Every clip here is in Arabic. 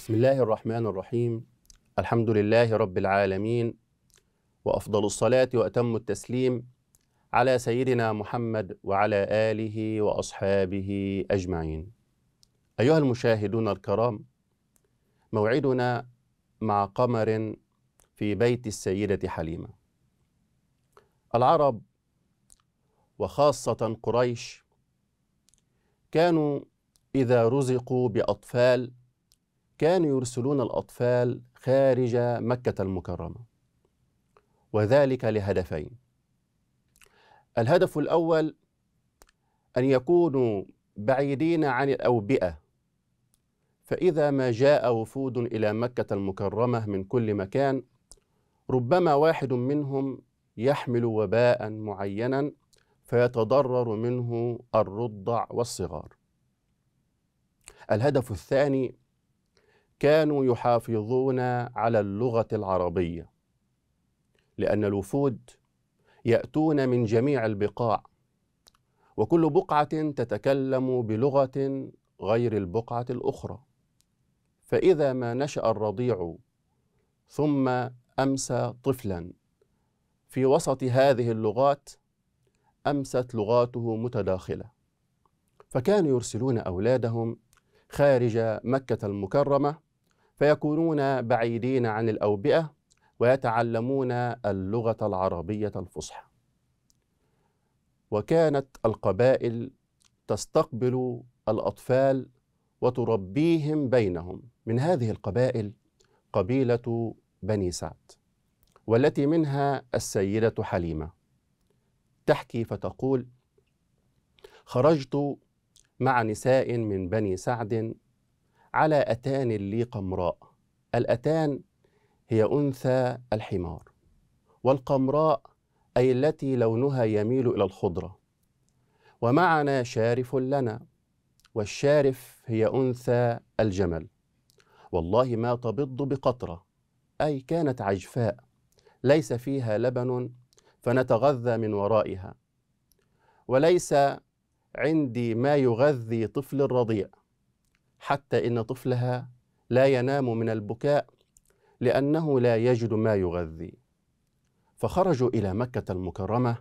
بسم الله الرحمن الرحيم الحمد لله رب العالمين وافضل الصلاه واتم التسليم على سيدنا محمد وعلى اله واصحابه اجمعين ايها المشاهدون الكرام موعدنا مع قمر في بيت السيده حليمه العرب وخاصه قريش كانوا اذا رزقوا باطفال كانوا يرسلون الأطفال خارج مكة المكرمة وذلك لهدفين الهدف الأول أن يكونوا بعيدين عن الأوبئة فإذا ما جاء وفود إلى مكة المكرمة من كل مكان ربما واحد منهم يحمل وباء معينا فيتضرر منه الرضع والصغار الهدف الثاني كانوا يحافظون على اللغه العربيه لان الوفود ياتون من جميع البقاع وكل بقعه تتكلم بلغه غير البقعه الاخرى فاذا ما نشا الرضيع ثم امسى طفلا في وسط هذه اللغات امست لغاته متداخله فكانوا يرسلون اولادهم خارج مكه المكرمه فيكونون بعيدين عن الأوبئة ويتعلمون اللغة العربية الفصحى وكانت القبائل تستقبل الأطفال وتربيهم بينهم من هذه القبائل قبيلة بني سعد والتي منها السيدة حليمة تحكي فتقول خرجت مع نساء من بني سعد على أتان لي قمراء الأتان هي أنثى الحمار والقمراء أي التي لونها يميل إلى الخضرة ومعنا شارف لنا والشارف هي أنثى الجمل والله ما تبض بقطرة أي كانت عجفاء ليس فيها لبن فنتغذى من ورائها وليس عندي ما يغذي طفل الرضيع حتى إن طفلها لا ينام من البكاء لأنه لا يجد ما يغذي فخرجوا إلى مكة المكرمة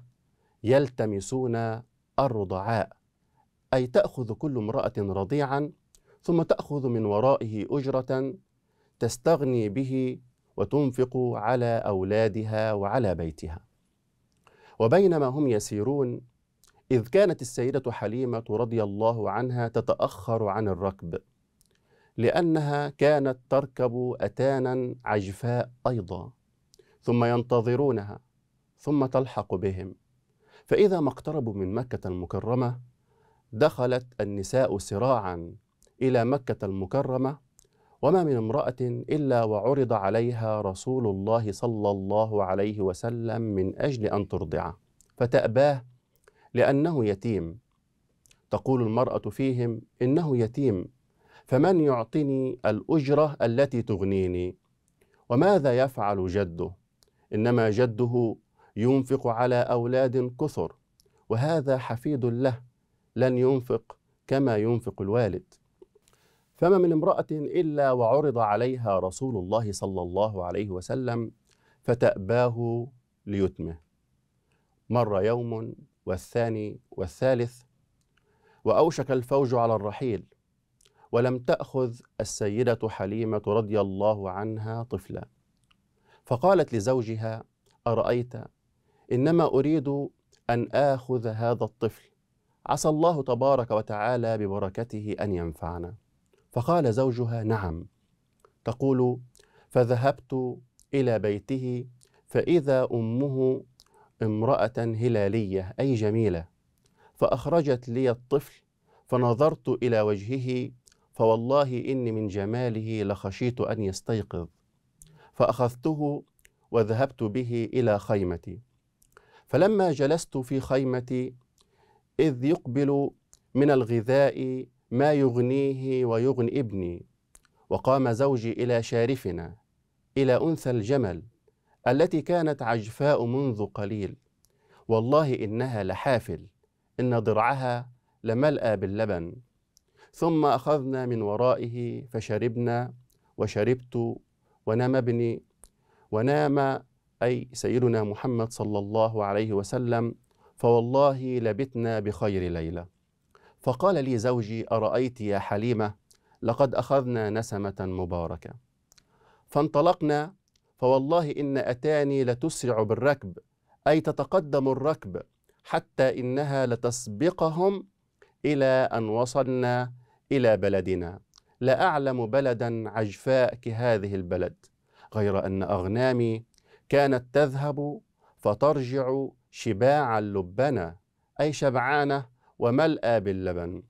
يلتمسون الرضعاء أي تأخذ كل امرأة رضيعا ثم تأخذ من ورائه أجرة تستغني به وتنفق على أولادها وعلى بيتها وبينما هم يسيرون إذ كانت السيدة حليمة رضي الله عنها تتأخر عن الركب لأنها كانت تركب أتانا عجفاء أيضا ثم ينتظرونها ثم تلحق بهم فإذا ما اقتربوا من مكة المكرمة دخلت النساء سراعا إلى مكة المكرمة وما من امرأة إلا وعرض عليها رسول الله صلى الله عليه وسلم من أجل أن ترضعه فتأباه لأنه يتيم تقول المرأة فيهم إنه يتيم فمن يعطني الأجرة التي تغنيني وماذا يفعل جده إنما جده ينفق على أولاد كثر وهذا حفيد له لن ينفق كما ينفق الوالد فما من امرأة إلا وعرض عليها رسول الله صلى الله عليه وسلم فتأباه ليتمه مر يوم والثاني والثالث واوشك الفوج على الرحيل ولم تاخذ السيده حليمه رضي الله عنها طفلا فقالت لزوجها ارايت انما اريد ان اخذ هذا الطفل عسى الله تبارك وتعالى ببركته ان ينفعنا فقال زوجها نعم تقول فذهبت الى بيته فاذا امه امرأة هلالية أي جميلة فأخرجت لي الطفل فنظرت إلى وجهه فوالله إني من جماله لخشيت أن يستيقظ فأخذته وذهبت به إلى خيمتي فلما جلست في خيمتي إذ يقبل من الغذاء ما يغنيه ويغني ابني وقام زوجي إلى شارفنا إلى أنثى الجمل التي كانت عجفاء منذ قليل والله انها لحافل ان ضرعها لملا باللبن ثم اخذنا من ورائه فشربنا وشربت ونام ابني ونام اي سيدنا محمد صلى الله عليه وسلم فوالله لبتنا بخير ليله فقال لي زوجي ارايت يا حليمه لقد اخذنا نسمه مباركه فانطلقنا فوالله إن أتاني لتسرع بالركب أي تتقدم الركب حتى إنها لتسبقهم إلى أن وصلنا إلى بلدنا لا أعلم بلدا عجفاء كهذه البلد غير أن أغنامي كانت تذهب فترجع شباعا لبنا أي شبعانة وملأى باللبن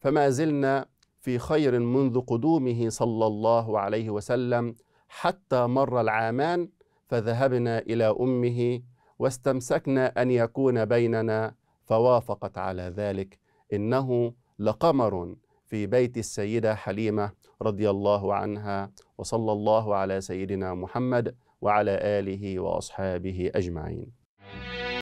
فما زلنا في خير منذ قدومه صلى الله عليه وسلم حتى مر العامان فذهبنا إلى أمه واستمسكنا أن يكون بيننا فوافقت على ذلك إنه لقمر في بيت السيدة حليمة رضي الله عنها وصلى الله على سيدنا محمد وعلى آله وأصحابه أجمعين.